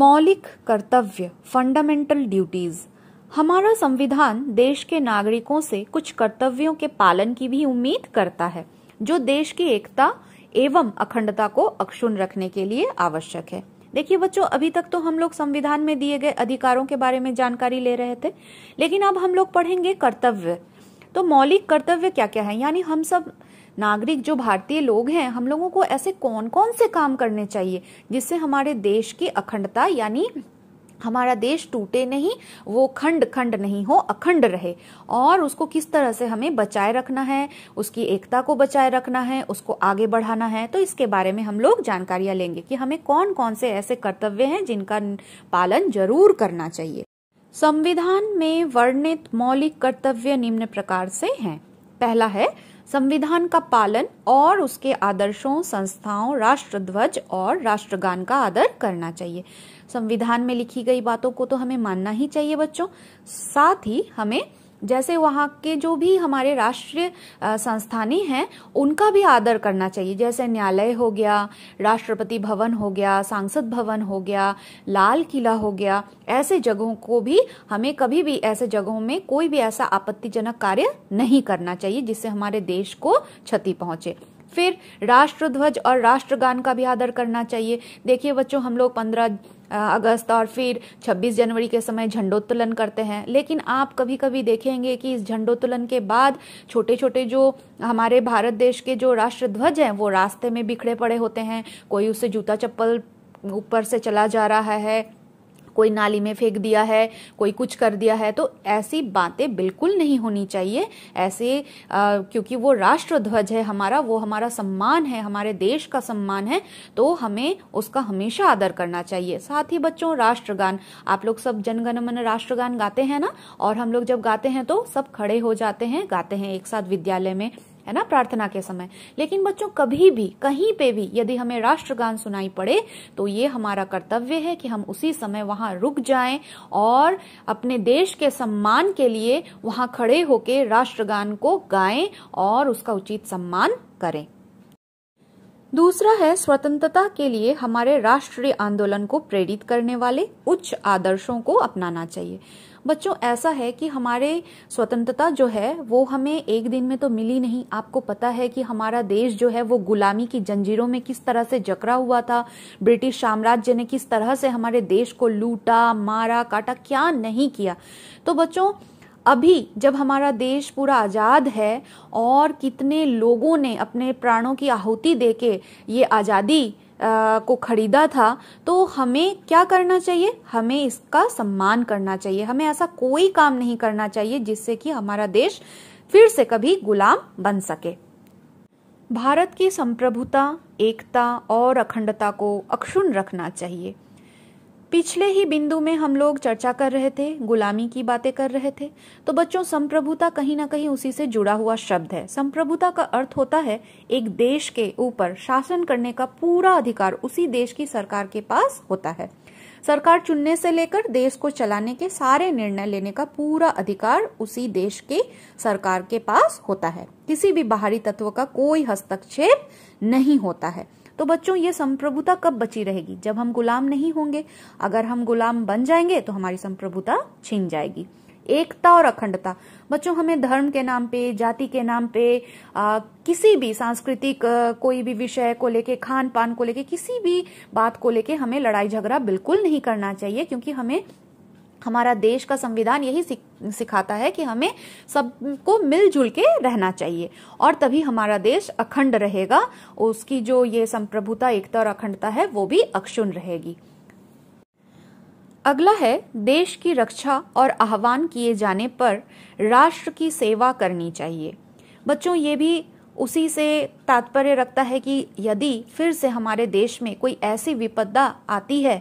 मौलिक कर्तव्य fundamental duties हमारा संविधान देश के नागरिकों से कुछ कर्तव्यों के पालन की भी उम्मीद करता है जो देश की एकता एवं अखंडता को अक्षुण रखने के लिए आवश्यक है देखिए बच्चों अभी तक तो हम लोग संविधान में दिए गए अधिकारों के बारे में जानकारी ले रहे थे लेकिन अब हम लोग पढ़ेंगे कर्तव्य तो मौलिक कर्तव्य क्या क्या है यानी हम सब नागरिक जो भारतीय लोग हैं हम लोगों को ऐसे कौन कौन से काम करने चाहिए जिससे हमारे देश की अखंडता यानी हमारा देश टूटे नहीं वो खंड खंड नहीं हो अखंड रहे और उसको किस तरह से हमें बचाए रखना है उसकी एकता को बचाए रखना है उसको आगे बढ़ाना है तो इसके बारे में हम लोग जानकारियां लेंगे कि हमें कौन कौन से ऐसे कर्तव्य हैं जिनका पालन जरूर करना चाहिए संविधान में वर्णित मौलिक कर्तव्य निम्न प्रकार से हैं पहला है संविधान का पालन और उसके आदर्शों संस्थाओं राष्ट्र ध्वज और राष्ट्रगान का आदर करना चाहिए संविधान में लिखी गई बातों को तो हमें मानना ही चाहिए बच्चों साथ ही हमें जैसे वहाँ के जो भी हमारे राष्ट्रीय संस्थानी हैं उनका भी आदर करना चाहिए जैसे न्यायालय हो गया राष्ट्रपति भवन हो गया सांसद भवन हो गया लाल किला हो गया ऐसे जगहों को भी हमें कभी भी ऐसे जगहों में कोई भी ऐसा आपत्तिजनक कार्य नहीं करना चाहिए जिससे हमारे देश को क्षति पहुंचे फिर राष्ट्रध्वज और राष्ट्रगान का भी आदर करना चाहिए देखिए बच्चों हम लोग पंद्रह अगस्त और फिर 26 जनवरी के समय झंडोत्तोलन करते हैं लेकिन आप कभी कभी देखेंगे कि इस झंडोत्तोलन के बाद छोटे छोटे जो हमारे भारत देश के जो राष्ट्रध्वज हैं वो रास्ते में बिखरे पड़े होते हैं कोई उससे जूता चप्पल ऊपर से चला जा रहा है कोई नाली में फेंक दिया है कोई कुछ कर दिया है तो ऐसी बातें बिल्कुल नहीं होनी चाहिए ऐसे आ, क्योंकि वो राष्ट्रध्वज है हमारा वो हमारा सम्मान है हमारे देश का सम्मान है तो हमें उसका हमेशा आदर करना चाहिए साथ ही बच्चों राष्ट्रगान आप लोग सब जनगण मन राष्ट्रगान गाते हैं ना और हम लोग जब गाते हैं तो सब खड़े हो जाते हैं गाते हैं एक साथ विद्यालय में है ना प्रार्थना के समय लेकिन बच्चों कभी भी कहीं पे भी यदि हमें राष्ट्रगान सुनाई पड़े तो ये हमारा कर्तव्य है कि हम उसी समय वहां रुक जाएं और अपने देश के सम्मान के लिए वहां खड़े होकर राष्ट्रगान को गाएं और उसका उचित सम्मान करें दूसरा है स्वतंत्रता के लिए हमारे राष्ट्रीय आंदोलन को प्रेरित करने वाले उच्च आदर्शों को अपनाना चाहिए बच्चों ऐसा है कि हमारे स्वतंत्रता जो है वो हमें एक दिन में तो मिली नहीं आपको पता है कि हमारा देश जो है वो गुलामी की जंजीरों में किस तरह से जकड़ा हुआ था ब्रिटिश साम्राज्य ने किस तरह से हमारे देश को लूटा मारा काटा क्या नहीं किया तो बच्चों अभी जब हमारा देश पूरा आज़ाद है और कितने लोगों ने अपने प्राणों की आहुति देके ये आज़ादी को खरीदा था तो हमें क्या करना चाहिए हमें इसका सम्मान करना चाहिए हमें ऐसा कोई काम नहीं करना चाहिए जिससे कि हमारा देश फिर से कभी गुलाम बन सके भारत की संप्रभुता एकता और अखंडता को अक्षुण रखना चाहिए पिछले ही बिंदु में हम लोग चर्चा कर रहे थे गुलामी की बातें कर रहे थे तो बच्चों संप्रभुता कहीं ना कहीं उसी से जुड़ा हुआ शब्द है संप्रभुता का अर्थ होता है एक देश के ऊपर शासन करने का पूरा अधिकार उसी देश की सरकार के पास होता है सरकार चुनने से लेकर देश को चलाने के सारे निर्णय लेने का पूरा अधिकार उसी देश के सरकार के पास होता है किसी भी बाहरी तत्व का कोई हस्तक्षेप नहीं होता है तो बच्चों ये संप्रभुता कब बची रहेगी जब हम गुलाम नहीं होंगे अगर हम गुलाम बन जाएंगे तो हमारी संप्रभुता छीन जाएगी एकता और अखंडता बच्चों हमें धर्म के नाम पे जाति के नाम पे आ, किसी भी सांस्कृतिक कोई भी विषय को लेके खान पान को लेके किसी भी बात को लेके हमें लड़ाई झगड़ा बिल्कुल नहीं करना चाहिए क्योंकि हमें हमारा देश का संविधान यही सिखाता है कि हमें सबको मिलजुल के रहना चाहिए और तभी हमारा देश अखंड रहेगा उसकी जो ये संप्रभुता एकता और अखंडता है वो भी अक्षुण रहेगी अगला है देश की रक्षा और आह्वान किए जाने पर राष्ट्र की सेवा करनी चाहिए बच्चों ये भी उसी से तात्पर्य रखता है कि यदि फिर से हमारे देश में कोई ऐसी विपदा आती है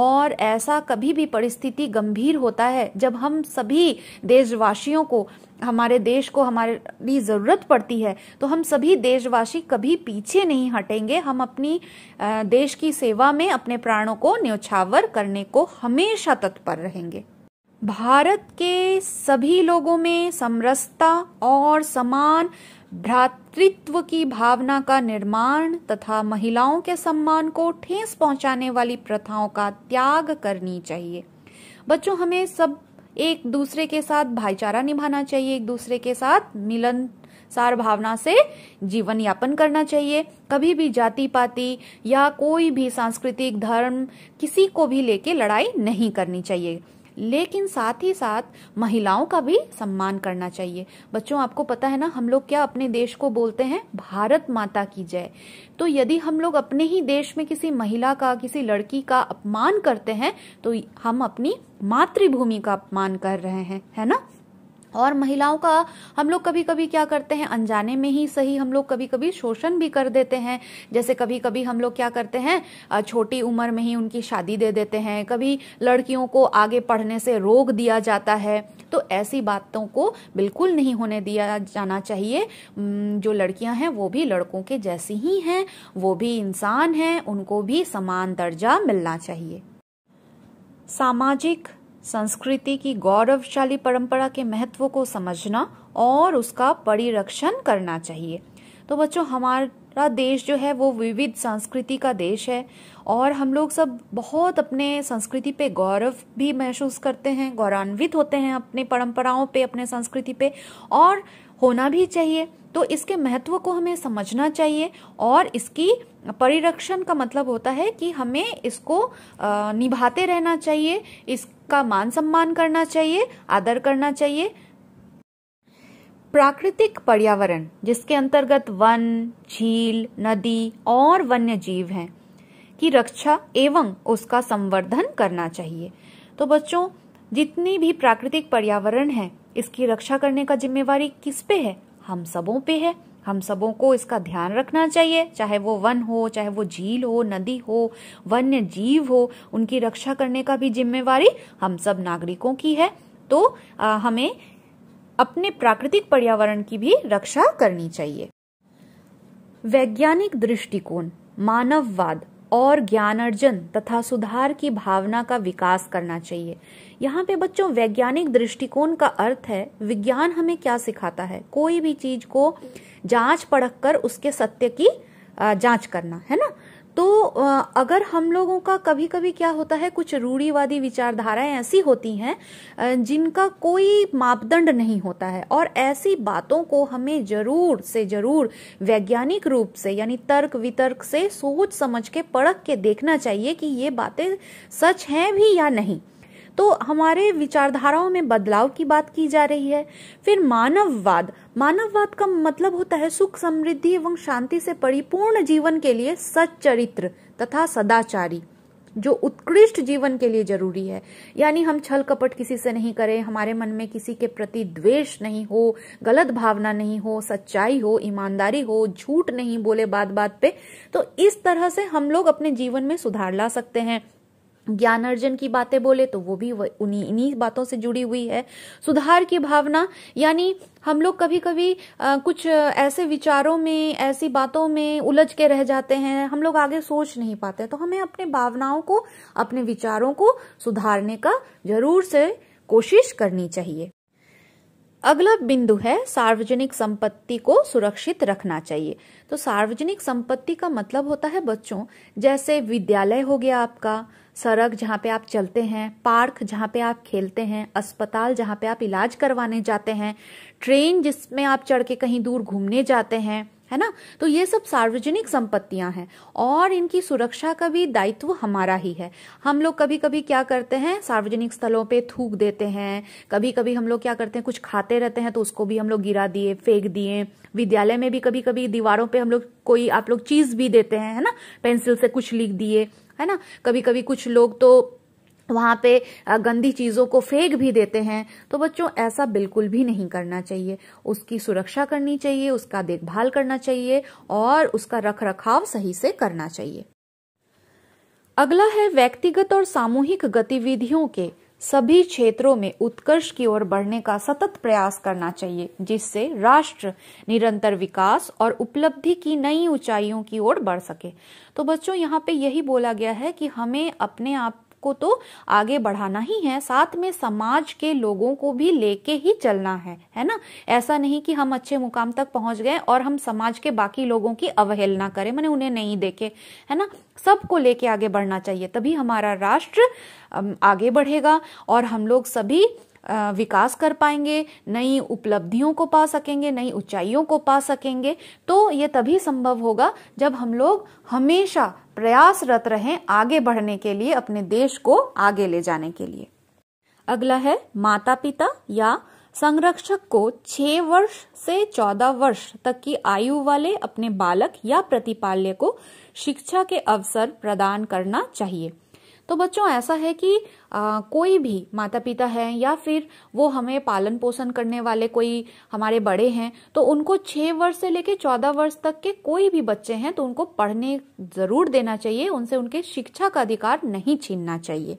और ऐसा कभी भी परिस्थिति गंभीर होता है जब हम सभी देशवासियों को हमारे देश को हमारी ज़रूरत पड़ती है तो हम सभी देशवासी कभी पीछे नहीं हटेंगे हम अपनी देश की सेवा में अपने प्राणों को न्यौछावर करने को हमेशा तत्पर रहेंगे भारत के सभी लोगों में समरसता और समान भ्रातृत्व की भावना का निर्माण तथा महिलाओं के सम्मान को ठेस पहुंचाने वाली प्रथाओं का त्याग करनी चाहिए बच्चों हमें सब एक दूसरे के साथ भाईचारा निभाना चाहिए एक दूसरे के साथ मिलन सार भावना से जीवन यापन करना चाहिए कभी भी जाति पाति या कोई भी सांस्कृतिक धर्म किसी को भी लेके लड़ाई नहीं करनी चाहिए लेकिन साथ ही साथ महिलाओं का भी सम्मान करना चाहिए बच्चों आपको पता है ना हम लोग क्या अपने देश को बोलते हैं भारत माता की जय तो यदि हम लोग अपने ही देश में किसी महिला का किसी लड़की का अपमान करते हैं तो हम अपनी मातृभूमि का अपमान कर रहे हैं है ना और महिलाओं का हम लोग कभी कभी क्या करते हैं अनजाने में ही सही हम लोग कभी कभी शोषण भी कर देते हैं जैसे कभी कभी हम लोग क्या करते हैं छोटी उम्र में ही उनकी शादी दे देते हैं कभी लड़कियों को आगे पढ़ने से रोक दिया जाता है तो ऐसी बातों को बिल्कुल नहीं होने दिया जाना चाहिए जो लड़कियां हैं वो भी लड़कों के जैसी ही हैं वो भी इंसान हैं उनको भी समान दर्जा मिलना चाहिए सामाजिक संस्कृति की गौरवशाली परंपरा के महत्व को समझना और उसका परिरक्षण करना चाहिए तो बच्चों हमारा देश जो है वो विविध संस्कृति का देश है और हम लोग सब बहुत अपने संस्कृति पे गौरव भी महसूस करते हैं गौरवान्वित होते हैं अपने परंपराओं पे अपने संस्कृति पे और होना भी चाहिए तो इसके महत्व को हमें समझना चाहिए और इसकी परिरक्षण का मतलब होता है कि हमें इसको निभाते रहना चाहिए इसका मान सम्मान करना चाहिए आदर करना चाहिए प्राकृतिक पर्यावरण जिसके अंतर्गत वन झील नदी और वन्य जीव हैं की रक्षा एवं उसका संवर्धन करना चाहिए तो बच्चों जितनी भी प्राकृतिक पर्यावरण है इसकी रक्षा करने का जिम्मेवारी किस पे है हम सबों पे है हम सबों को इसका ध्यान रखना चाहिए चाहे वो वन हो चाहे वो झील हो नदी हो वन्य जीव हो उनकी रक्षा करने का भी जिम्मेवारी हम सब नागरिकों की है तो आ, हमें अपने प्राकृतिक पर्यावरण की भी रक्षा करनी चाहिए वैज्ञानिक दृष्टिकोण मानववाद और ज्ञान अर्जन तथा सुधार की भावना का विकास करना चाहिए यहाँ पे बच्चों वैज्ञानिक दृष्टिकोण का अर्थ है विज्ञान हमें क्या सिखाता है कोई भी चीज को जांच पड़ कर उसके सत्य की जांच करना है ना तो अगर हम लोगों का कभी कभी क्या होता है कुछ रूढ़ीवादी विचारधाराएं ऐसी होती हैं जिनका कोई मापदंड नहीं होता है और ऐसी बातों को हमें जरूर से जरूर वैज्ञानिक रूप से यानी तर्क वितर्क से सोच समझ के परख के देखना चाहिए कि ये बातें सच हैं भी या नहीं तो हमारे विचारधाराओं में बदलाव की बात की जा रही है फिर मानववाद मानववाद का मतलब होता है सुख समृद्धि एवं शांति से परिपूर्ण जीवन के लिए सच्चरित्र तथा सदाचारी जो उत्कृष्ट जीवन के लिए जरूरी है यानी हम छल कपट किसी से नहीं करें हमारे मन में किसी के प्रति द्वेष नहीं हो गलत भावना नहीं हो सच्चाई हो ईमानदारी हो झूठ नहीं बोले बात बात पे तो इस तरह से हम लोग अपने जीवन में सुधार ला सकते हैं ज्ञान अर्जन की बातें बोले तो वो भी उन्हीं इन्हीं बातों से जुड़ी हुई है सुधार की भावना यानी हम लोग कभी कभी आ, कुछ ऐसे विचारों में ऐसी बातों में उलझ के रह जाते हैं हम लोग आगे सोच नहीं पाते तो हमें अपने भावनाओं को अपने विचारों को सुधारने का जरूर से कोशिश करनी चाहिए अगला बिंदु है सार्वजनिक संपत्ति को सुरक्षित रखना चाहिए तो सार्वजनिक संपत्ति का मतलब होता है बच्चों जैसे विद्यालय हो गया आपका सड़क जहाँ पे आप चलते हैं पार्क जहाँ पे आप खेलते हैं अस्पताल जहाँ पे आप इलाज करवाने जाते हैं ट्रेन जिसमें आप चढ़ के कहीं दूर घूमने जाते हैं है ना तो ये सब सार्वजनिक संपत्तियां हैं और इनकी सुरक्षा का भी दायित्व हमारा ही है हम लोग कभी कभी क्या करते हैं सार्वजनिक स्थलों पे थूक देते हैं कभी कभी हम लोग क्या करते हैं कुछ खाते रहते हैं तो उसको भी हम लोग गिरा दिए फेंक दिए विद्यालय में भी कभी कभी दीवारों पे हम लोग कोई आप लोग चीज भी देते हैं है ना पेंसिल से कुछ लिख दिए है ना कभी कभी कुछ लोग तो वहां पे गंदी चीज़ों को फेंक भी देते हैं तो बच्चों ऐसा बिल्कुल भी नहीं करना चाहिए उसकी सुरक्षा करनी चाहिए उसका देखभाल करना चाहिए और उसका रख रखाव सही से करना चाहिए अगला है व्यक्तिगत और सामूहिक गतिविधियों के सभी क्षेत्रों में उत्कर्ष की ओर बढ़ने का सतत प्रयास करना चाहिए जिससे राष्ट्र निरंतर विकास और उपलब्धि की नई ऊंचाइयों की ओर बढ़ सके तो बच्चों यहाँ पे यही बोला गया है कि हमें अपने आप को तो आगे बढ़ाना ही है साथ में समाज के लोगों को भी लेके ही चलना है है ना ऐसा नहीं कि हम अच्छे मुकाम तक पहुंच गए और हम समाज के बाकी लोगों की अवहेलना करें मैंने उन्हें नहीं देखे है ना सबको लेके आगे बढ़ना चाहिए तभी हमारा राष्ट्र आगे बढ़ेगा और हम लोग सभी विकास कर पाएंगे नई उपलब्धियों को पा सकेंगे नई ऊंचाइयों को पा सकेंगे तो ये तभी संभव होगा जब हम लोग हमेशा प्रयासरत रहें आगे बढ़ने के लिए अपने देश को आगे ले जाने के लिए अगला है माता पिता या संरक्षक को छह वर्ष से चौदह वर्ष तक की आयु वाले अपने बालक या प्रतिपाल्य को शिक्षा के अवसर प्रदान करना चाहिए तो बच्चों ऐसा है कि आ, कोई भी माता पिता है या फिर वो हमें पालन पोषण करने वाले कोई हमारे बड़े हैं तो उनको छह वर्ष से लेकर चौदह वर्ष तक के कोई भी बच्चे हैं तो उनको पढ़ने जरूर देना चाहिए उनसे उनके शिक्षा का अधिकार नहीं छीनना चाहिए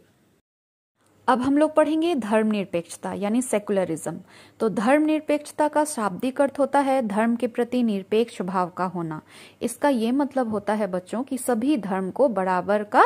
अब हम लोग पढ़ेंगे धर्मनिरपेक्षता यानी सेकुलरिज्म तो धर्मनिरपेक्षता का शाब्दिक अर्थ होता है धर्म के प्रति निरपेक्ष भाव का होना इसका ये मतलब होता है बच्चों कि सभी धर्म को बराबर का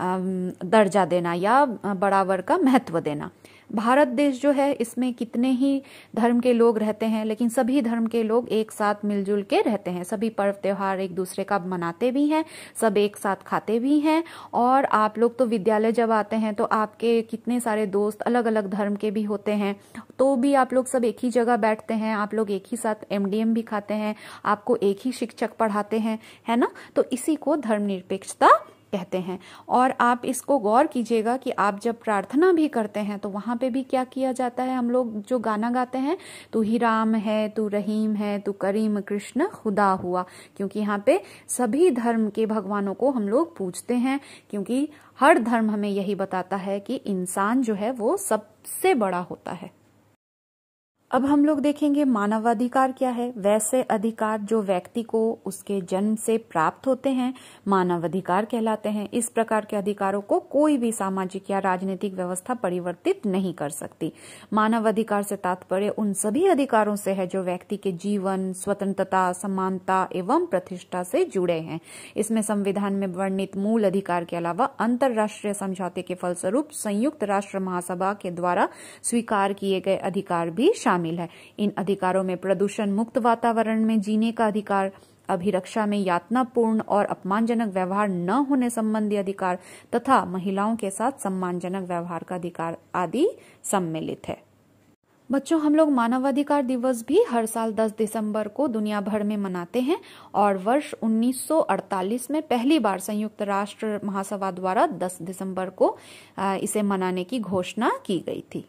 दर्जा देना या बराबर का महत्व देना भारत देश जो है इसमें कितने ही धर्म के लोग रहते हैं लेकिन सभी धर्म के लोग एक साथ मिलजुल के रहते हैं सभी पर्व त्यौहार एक दूसरे का मनाते भी हैं सब एक साथ खाते भी हैं और आप लोग तो विद्यालय जब आते हैं तो आपके कितने सारे दोस्त अलग अलग धर्म के भी होते हैं तो भी आप लोग सब एक ही जगह बैठते हैं आप लोग एक ही साथ एम भी खाते हैं आपको एक ही शिक्षक पढ़ाते हैं है ना तो इसी को धर्मनिरपेक्षता कहते हैं और आप इसको गौर कीजिएगा कि आप जब प्रार्थना भी करते हैं तो वहाँ पे भी क्या किया जाता है हम लोग जो गाना गाते हैं तू ही राम है तू रहीम है तू करीम कृष्ण खुदा हुआ क्योंकि यहाँ पे सभी धर्म के भगवानों को हम लोग पूजते हैं क्योंकि हर धर्म हमें यही बताता है कि इंसान जो है वो सबसे बड़ा होता है अब हम लोग देखेंगे मानवाधिकार क्या है वैसे अधिकार जो व्यक्ति को उसके जन्म से प्राप्त होते हैं मानवाधिकार कहलाते हैं इस प्रकार के अधिकारों को कोई भी सामाजिक या राजनीतिक व्यवस्था परिवर्तित नहीं कर सकती मानवाधिकार से तात्पर्य उन सभी अधिकारों से है जो व्यक्ति के जीवन स्वतंत्रता समानता एवं प्रतिष्ठा से जुड़े हैं इसमें संविधान में वर्णित मूल अधिकार के अलावा अंतर्राष्ट्रीय समझौते के फलस्वरूप संयुक्त राष्ट्र महासभा के द्वारा स्वीकार किए गए अधिकार भी शामिल शामिल है इन अधिकारों में प्रदूषण मुक्त वातावरण में जीने का अधिकार अभिरक्षा में यातनापूर्ण और अपमानजनक व्यवहार न होने संबंधी अधिकार तथा महिलाओं के साथ सम्मानजनक व्यवहार का अधिकार आदि सम्मिलित है बच्चों हम लोग मानवाधिकार दिवस भी हर साल 10 दिसंबर को दुनिया भर में मनाते हैं और वर्ष 1948 में पहली बार संयुक्त राष्ट्र महासभा द्वारा 10 दिसंबर को इसे मनाने की घोषणा की गई थी